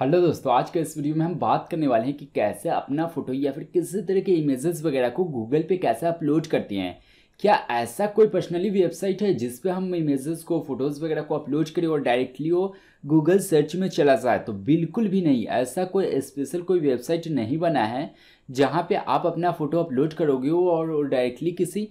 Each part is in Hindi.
हेलो दोस्तों आज के इस वीडियो में हम बात करने वाले हैं कि कैसे अपना फ़ोटो या फिर किसी तरह के इमेजेस वगैरह को गूगल पे कैसे अपलोड करते हैं क्या ऐसा कोई पर्सनली वेबसाइट है जिस पे हम इमेजेस को फोटोज़ वगैरह को अपलोड करें और डायरेक्टली वो गूगल सर्च में चला जाए तो बिल्कुल भी नहीं ऐसा कोई स्पेशल कोई वेबसाइट नहीं बना है जहाँ पे आप अपना फ़ोटो अपलोड करोगे वो और डायरेक्टली किसी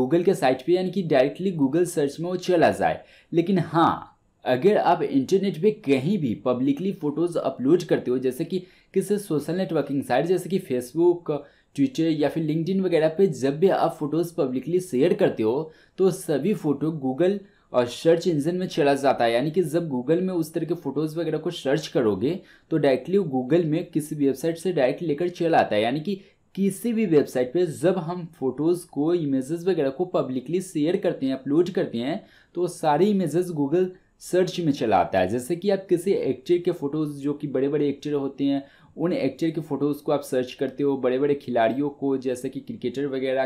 गूगल के साइट पे यानी कि डायरेक्टली गूगल सर्च में वो चला जाए लेकिन हाँ अगर आप इंटरनेट पे कहीं भी पब्लिकली फ़ोटोज़ अपलोड करते हो जैसे कि किसी सोशल नेटवर्किंग साइट जैसे कि फेसबुक ट्विटर या फिर लिंकड वगैरह पे जब भी आप फ़ोटोज़ पब्लिकली शेयर करते हो तो सभी फ़ोटो गूगल और सर्च इंजन में चला जाता है यानी कि जब गूगल में उस तरह के फ़ोटोज़ वगैरह को सर्च करोगे तो डायरेक्टली वो गूगल में किसी वेबसाइट से डायरेक्ट लेकर चला आता है यानी कि किसी भी वेबसाइट पे जब हम फोटोज़ को इमेजेस वगैरह को पब्लिकली शेयर करते हैं अपलोड करते हैं तो सारी इमेजेस गूगल सर्च में चला आता है जैसे कि आप किसी एक्टर के फ़ोटोज़ जो कि बड़े बड़े एक्टर होते हैं उन एक्टर के फ़ोटोज़ को आप सर्च करते हो बड़े बड़े खिलाड़ियों को जैसे कि क्रिकेटर वगैरह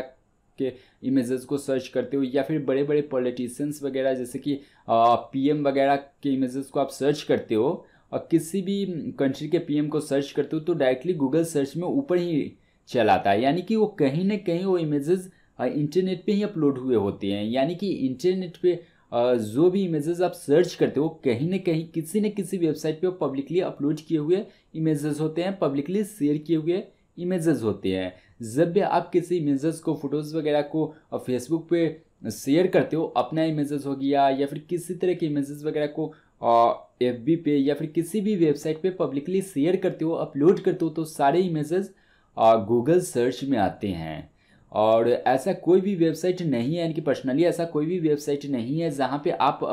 के इमेजेस को सर्च करते हो या फिर बड़े बड़े पॉलिटिशियंस वगैरह जैसे कि पीएम वगैरह के इमेजेस को आप सर्च करते हो और किसी भी कंट्री के पीएम को सर्च करते हो तो डायरेक्टली गूगल सर्च में ऊपर ही चलाता है यानी कि वो कहीं ना कहीं वो इमेजेस इंटरनेट पे ही अपलोड हुए होते हैं यानी कि इंटरनेट पे जो भी इमेजेस आप सर्च करते हो कहीं ना कहीं किसी न किसी वेबसाइट पे वो पब्लिकली अपलोड किए हुए इमेजेस होते हैं पब्लिकली शेयर किए हुए इमेजेस होते हैं जब भी आप किसी इमेजेस को फोटोज़ वगैरह को फेसबुक पे शेयर करते हो अपना इमेजेस हो गया या फिर किसी तरह के इमेजेस वगैरह को एफ बी पे या फिर किसी भी वेबसाइट पर पब्लिकली शेयर करते हो अपलोड करते हो तो सारे इमेजेस गूगल सर्च में आते हैं और ऐसा कोई भी वेबसाइट नहीं है इनकी पर्सनली ऐसा कोई भी वेबसाइट नहीं है जहाँ पे आप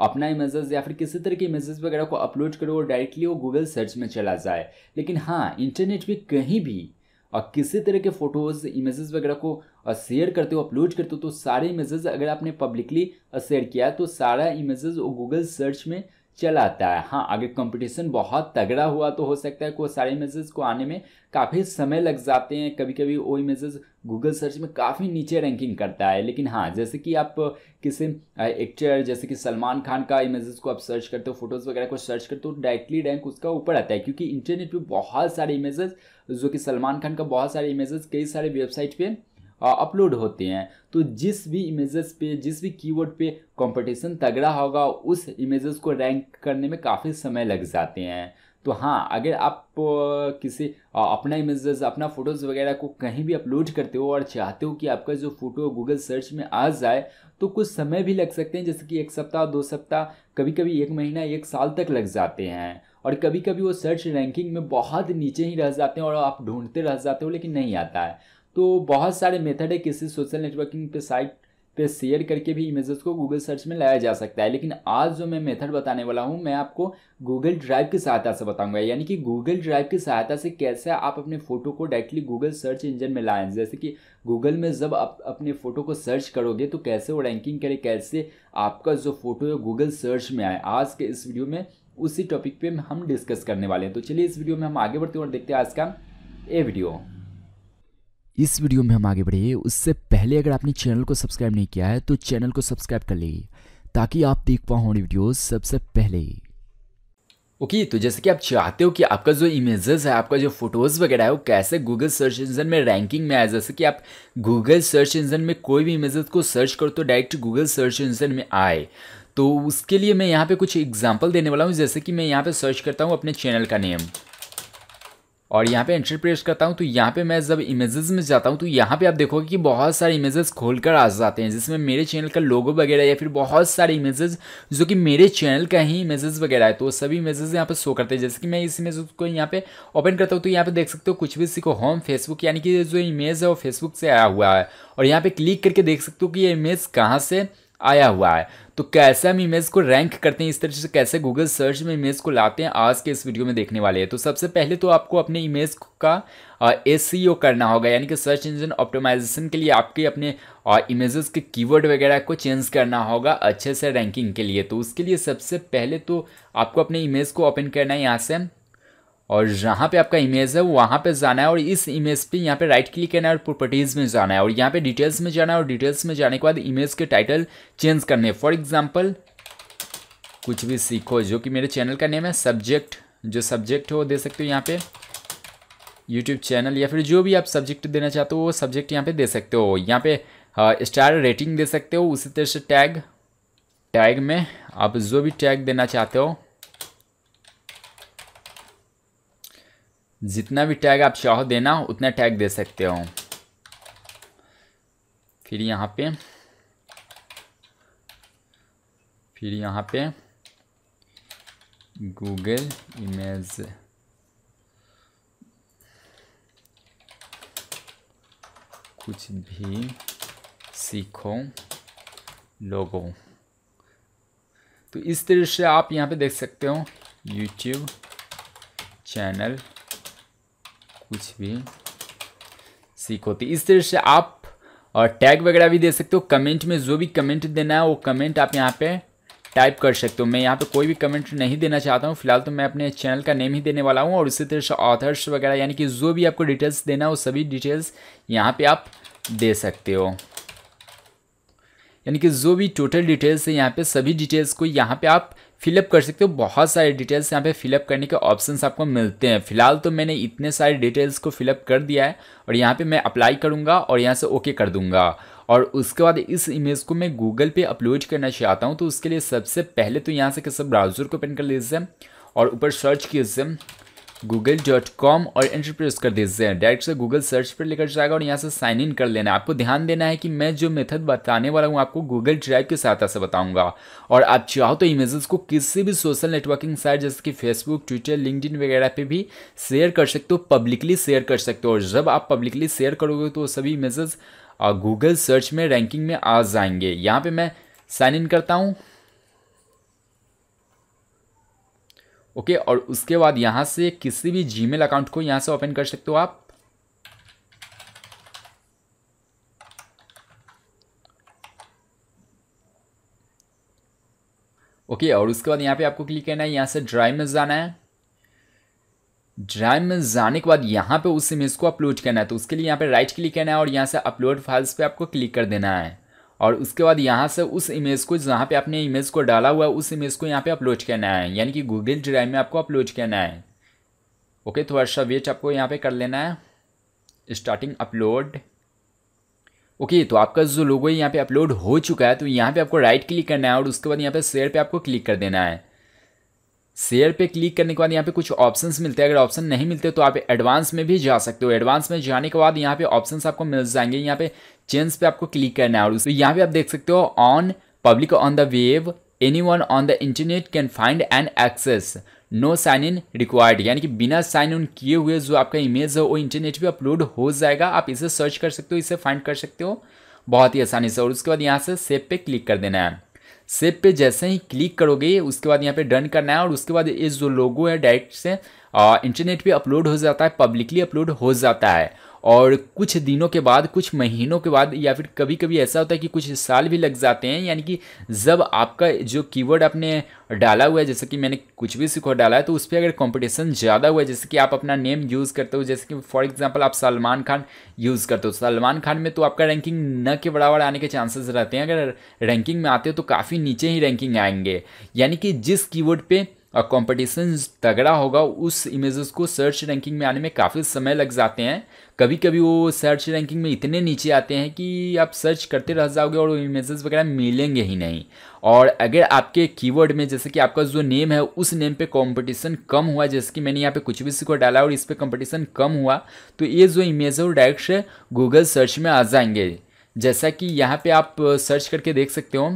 अपना इमेजेस या फिर किसी तरह के इमेजेस वगैरह को अपलोड करो और डायरेक्टली वो गूगल सर्च में चला जाए लेकिन हाँ इंटरनेट पे कहीं भी और किसी तरह के फ़ोटोज़ इमेजेस वगैरह को शेयर करते हो अपलोड करते हो तो सारे इमेजेस अगर आपने पब्लिकली शेयर किया तो सारा इमेजेस वो गूगल सर्च में चलाता है हाँ अगर कंपटीशन बहुत तगड़ा हुआ तो हो सकता है कोई सारे इमेजेस को आने में काफ़ी समय लग जाते हैं कभी कभी वो इमेजेस गूगल सर्च में काफ़ी नीचे रैंकिंग करता है लेकिन हाँ जैसे कि आप किसी एक्टर जैसे कि सलमान खान का इमेजेस को आप सर्च करते हो फोटोज़ वगैरह को सर्च करते हो डायरेक्टली रैंक उसका ऊपर आता है क्योंकि इंटरनेट पर बहुत सारे इमेजेस जो कि सलमान खान का बहुत सारे इमेजेस कई सारे वेबसाइट पर अपलोड होते हैं तो जिस भी इमेजेस पे जिस भी कीवर्ड पे कंपटीशन तगड़ा होगा उस इमेजेस को रैंक करने में काफ़ी समय लग जाते हैं तो हाँ अगर आप किसी अपना इमेजेस अपना फ़ोटोज़ वगैरह को कहीं भी अपलोड करते हो और चाहते हो कि आपका जो फ़ोटो गूगल सर्च में आ जाए तो कुछ समय भी लग सकते हैं जैसे कि एक सप्ताह दो सप्ताह कभी कभी एक महीना एक साल तक लग जाते हैं और कभी कभी वो सर्च रैंकिंग में बहुत नीचे ही रह जाते हैं और आप ढूंढते रह जाते हो लेकिन नहीं आता है तो बहुत सारे मेथड है किसी सोशल नेटवर्किंग पे साइट पे शेयर करके भी इमेजेस को गूगल सर्च में लाया जा सकता है लेकिन आज जो मैं मेथड बताने वाला हूँ मैं आपको गूगल ड्राइव की सहायता से बताऊंगा यानी कि गूगल ड्राइव की सहायता से कैसे आप अपने फ़ोटो को डायरेक्टली गूगल सर्च इंजन में लाएं जैसे कि गूगल में जब आप अपने फ़ोटो को सर्च करोगे तो कैसे वो रैंकिंग करे कैसे आपका जो फ़ोटो है गूगल सर्च में आए आज के इस वीडियो में उसी टॉपिक पर हम डिस्कस करने वाले हैं तो चलिए इस वीडियो में हम आगे बढ़ते हैं और देखते हैं आज का ये वीडियो इस वीडियो में हम आगे बढ़े उससे पहले अगर आपने चैनल को सब्सक्राइब नहीं किया है तो चैनल को सब्सक्राइब कर लीजिए ताकि आप देख पाओ वीडियो सबसे पहले ओके okay, तो जैसे कि आप चाहते हो कि आपका जो इमेजेस है आपका जो फोटोज़ वगैरह है वो कैसे गूगल सर्च इंजन में रैंकिंग में आए जैसे कि आप गूगल सर्च इंजन में कोई भी इमेजेस को सर्च करो तो डायरेक्ट गूगल सर्च इंजन में आए तो उसके लिए मैं यहाँ पे कुछ एग्जांपल देने वाला हूँ जैसे कि मैं यहाँ पे सर्च करता हूँ अपने चैनल का नेम और यहाँ पे एंट्री प्रेस करता हूँ तो यहाँ पे मैं जब इमेजेस में जाता हूँ तो यहाँ पे आप देखोगे कि बहुत सारे इमेजेस खोलकर आ जाते हैं जिसमें मेरे चैनल का लोगो वगैरह या फिर बहुत सारे इमेजेस जो कि मेरे चैनल का ही इमेजेस वगैरह है तो सभी इमेजेस यहाँ पे शो करते हैं जैसे कि मैं इस इमेज को यहाँ पे ओपन करता हूँ तो यहाँ पे देख सकते हो कुछ भी सीखो होम फेसबुक यानी कि जो इमेज है वो फेसबुक से आया हुआ है और यहाँ पे क्लिक करके देख सकते हो कि ये इमेज कहाँ से आया हुआ है तो कैसे हम इमेज को रैंक करते हैं इस तरह से कैसे गूगल सर्च में इमेज को लाते हैं आज के इस वीडियो में देखने वाले हैं तो सबसे पहले तो आपको अपने इमेज का एस e करना होगा यानी कि सर्च इंजन ऑप्टिमाइजेशन के लिए आपके अपने इमेजेस के कीवर्ड वगैरह को चेंज करना होगा अच्छे से रैंकिंग के लिए तो उसके लिए सबसे पहले तो आपको अपने इमेज को ओपन करना है यहाँ से और जहाँ पे आपका इमेज है वहाँ पे जाना है और इस इमेज पे यहाँ पे राइट क्लिक करना है और प्रॉपर्टीज़ में जाना है और यहाँ पे डिटेल्स में जाना है और डिटेल्स में जाने के बाद इमेज के टाइटल चेंज करने फॉर एग्जाम्पल कुछ भी सीखो जो कि मेरे चैनल का नेम है सब्जेक्ट जो सब्जेक्ट हो दे सकते हो यहाँ पे यूट्यूब चैनल या फिर जो भी आप सब्जेक्ट देना चाहते हो वो सब्जेक्ट यहाँ पे दे सकते हो यहाँ पे स्टार रेटिंग दे सकते हो उसी तरह से टैग टैग में आप जो भी टैग देना चाहते हो जितना भी टैग आप चाहो देना उतना टैग दे सकते हो फिर यहाँ पे फिर यहाँ पे गूगल इमेज कुछ भी सीखो लोगो तो इस तरह से आप यहाँ पे देख सकते हो यूट्यूब चैनल कुछ भी सीख होती इस तरह से आप और टैग वगैरह भी दे सकते हो कमेंट में जो भी कमेंट देना है वो कमेंट आप यहाँ पे टाइप कर सकते हो मैं यहाँ पे कोई भी कमेंट नहीं देना चाहता हूँ फिलहाल तो मैं अपने चैनल का नेम ही देने वाला हूँ और इसी तरह से ऑथर्स वगैरह यानी कि जो भी आपको डिटेल्स देना है वो सभी डिटेल्स यहाँ पे आप दे सकते हो यानी कि जो भी टोटल डिटेल्स है यहाँ पे सभी डिटेल्स को यहाँ पे आप फिलअप कर सकते हो बहुत सारे डिटेल्स यहाँ पे फिलअप करने के ऑप्शंस आपको मिलते हैं फिलहाल तो मैंने इतने सारे डिटेल्स को फिलअप कर दिया है और यहाँ पे मैं अप्लाई करूँगा और यहाँ से ओके कर दूँगा और उसके बाद इस इमेज को मैं गूगल पे अपलोड करना चाहता हूँ तो उसके लिए सबसे पहले तो यहाँ से किसी ब्राउज़र को ओपन कर लीजिए और ऊपर सर्च कीजिए गूगल डॉट कॉम और एंटर प्रेस कर दीजिए डायरेक्ट से गूगल सर्च पर लेकर जाएगा और यहाँ से साइन इन कर लेना आपको ध्यान देना है कि मैं जो मेथड बताने वाला हूँ आपको गूगल ड्राइव की सहायता से बताऊंगा और आप चाहो तो इमेजेस को किसी भी सोशल नेटवर्किंग साइट जैसे कि फेसबुक ट्विटर लिंकड वगैरह पर भी शेयर कर सकते हो पब्लिकली शेयर कर सकते हो और जब आप पब्लिकली शेयर करोगे तो सभी इमेजेस गूगल सर्च में रैंकिंग में आ जाएंगे यहाँ पर मैं साइन इन करता हूँ ओके और उसके बाद यहां से किसी भी जीमेल अकाउंट को यहां से ओपन कर सकते हो आप ओके और उसके बाद यहाँ पे आपको क्लिक करना है यहाँ से ड्राइव में जाना है ड्राइव में जाने के बाद यहाँ पे उस इमेज को अपलोड करना है तो उसके लिए यहाँ पे राइट क्लिक करना है और यहाँ से अपलोड फाइल्स पे आपको क्लिक कर देना है और उसके बाद यहाँ से उस इमेज को जहाँ पे आपने इमेज को डाला हुआ है उस इमेज को यहाँ पे अपलोड करना है यानी कि गूगल ड्राइव में आपको अपलोड करना है ओके थोड़ा सा वेट आपको यहाँ पे कर लेना है स्टार्टिंग अपलोड ओके तो आपका जो लोगो यहाँ पे अपलोड हो चुका है तो यहाँ पे आपको राइट क्लिक करना है और उसके बाद यहाँ पे शेयर पे आपको क्लिक कर देना है शेयर पे क्लिक करने के बाद यहाँ पे कुछ ऑप्शंस मिलते हैं अगर ऑप्शन नहीं मिलते तो आप एडवांस में भी जा सकते हो एडवांस में जाने के बाद यहाँ पे ऑप्शंस आपको मिल जाएंगे यहाँ पे चेंज पे आपको क्लिक करना है और तो यहाँ पे आप देख सकते हो on public on the web anyone on the internet can find and access no sign in required यानी कि बिना साइन इन किए हुए जो आपका इमेज है वो इंटरनेट पर अपलोड हो जाएगा आप इसे सर्च कर सकते हो इसे फाइंड कर सकते हो बहुत ही आसानी से और उसके बाद यहाँ से सेव पे क्लिक कर देना है सेब पे जैसे ही क्लिक करोगे उसके बाद यहाँ पे डन करना है और उसके बाद ये जो लोगो है डायरेक्ट से इंटरनेट पे अपलोड हो जाता है पब्लिकली अपलोड हो जाता है और कुछ दिनों के बाद कुछ महीनों के बाद या फिर कभी कभी ऐसा होता है कि कुछ साल भी लग जाते हैं यानी कि जब आपका जो कीवर्ड आपने डाला हुआ है जैसे कि मैंने कुछ भी सीखो डाला है तो उस पर अगर कंपटीशन ज़्यादा हुआ है जैसे कि आप अपना नेम यूज़ करते हो जैसे कि फॉर एग्जांपल आप सलमान खान यूज़ करते हो तो सलमान खान में तो आपका रैंकिंग न के बराबर आने के चांसेस रहते हैं अगर रैंकिंग में आते हो तो काफ़ी नीचे ही रैंकिंग आएंगे यानी कि जिस कीवर्ड पर कंपटीशन तगड़ा होगा उस इमेजेस को सर्च रैंकिंग में आने में काफ़ी समय लग जाते हैं कभी कभी वो सर्च रैंकिंग में इतने नीचे आते हैं कि आप सर्च करते रह जाओगे और वो इमेजेस वगैरह मिलेंगे ही नहीं और अगर आपके कीवर्ड में जैसे कि आपका जो नेम है उस नेम पे कंपटीशन कम हुआ जैसे कि मैंने यहाँ पे कुछ भी सीखो डाला और इस पर कॉम्पिटिशन कम हुआ तो ये जो इमेज है डायरेक्ट गूगल सर्च में आ जाएंगे जैसा कि यहाँ पर आप सर्च करके देख सकते हो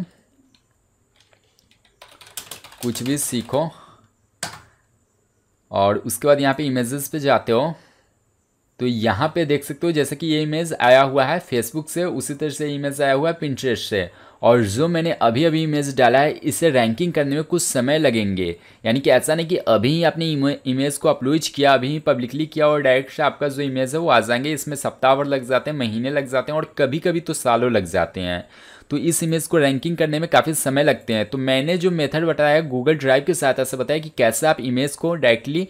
कुछ भी सीखो और उसके बाद यहाँ पे इमेजेस पे जाते हो तो यहाँ पे देख सकते हो जैसे कि ये इमेज आया हुआ है फेसबुक से उसी तरह से इमेज आया हुआ है पिंट्रेस से और जो मैंने अभी अभी इमेज डाला है इसे रैंकिंग करने में कुछ समय लगेंगे यानी कि ऐसा नहीं कि अभी ही आपने इमेज को अपलोड किया अभी ही पब्लिकली किया और डायरेक्ट आपका जो इमेज है वो आ जाएंगे इसमें सप्ताह भर लग जाते हैं महीने लग जाते हैं और कभी कभी तो सालों लग जाते हैं तो इस इमेज को रैंकिंग करने में काफ़ी समय लगते हैं तो मैंने जो मेथड बताया गूगल ड्राइव की सहायता से बताया कि कैसे आप इमेज को डायरेक्टली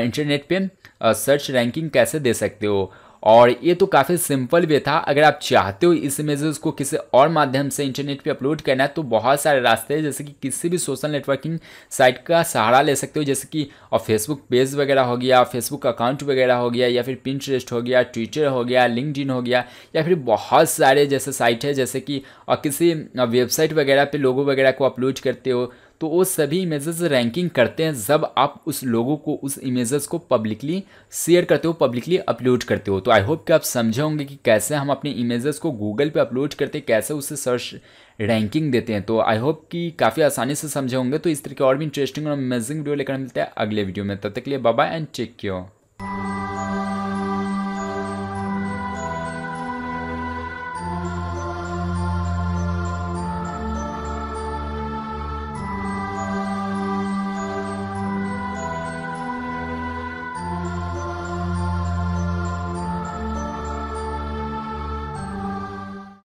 इंटरनेट पर सर्च रैंकिंग कैसे दे सकते हो और ये तो काफ़ी सिंपल भी था अगर आप चाहते हो इस इमेजेस को किसी और माध्यम से इंटरनेट पे अपलोड करना है तो बहुत सारे रास्ते हैं जैसे कि किसी भी सोशल नेटवर्किंग साइट का सहारा ले सकते हो जैसे कि और फेसबुक पेज वगैरह हो गया फेसबुक अकाउंट वगैरह हो गया या फिर पिंटरेस्ट हो गया ट्विटर हो गया लिंकड हो गया या फिर बहुत सारे जैसे साइट है जैसे कि और किसी वेबसाइट वगैरह पर लोगो वगैरह को अपलोड करते हो तो वो सभी इमेजेस रैंकिंग करते हैं जब आप उस लोगों को उस इमेजेस को पब्लिकली शेयर करते हो पब्लिकली अपलोड करते हो तो आई होप कि आप समझे होंगे कि कैसे हम अपने इमेजेस को गूगल पे अपलोड करते कैसे उसे सर्च रैंकिंग देते हैं तो आई होप कि काफ़ी आसानी से समझे होंगे तो इस तरह के और भी इंटरेस्टिंग और अमेजिंग वीडियो लेकर मिलते हैं अगले वीडियो में तब तो तक लिए बाय एंड चेक क्योर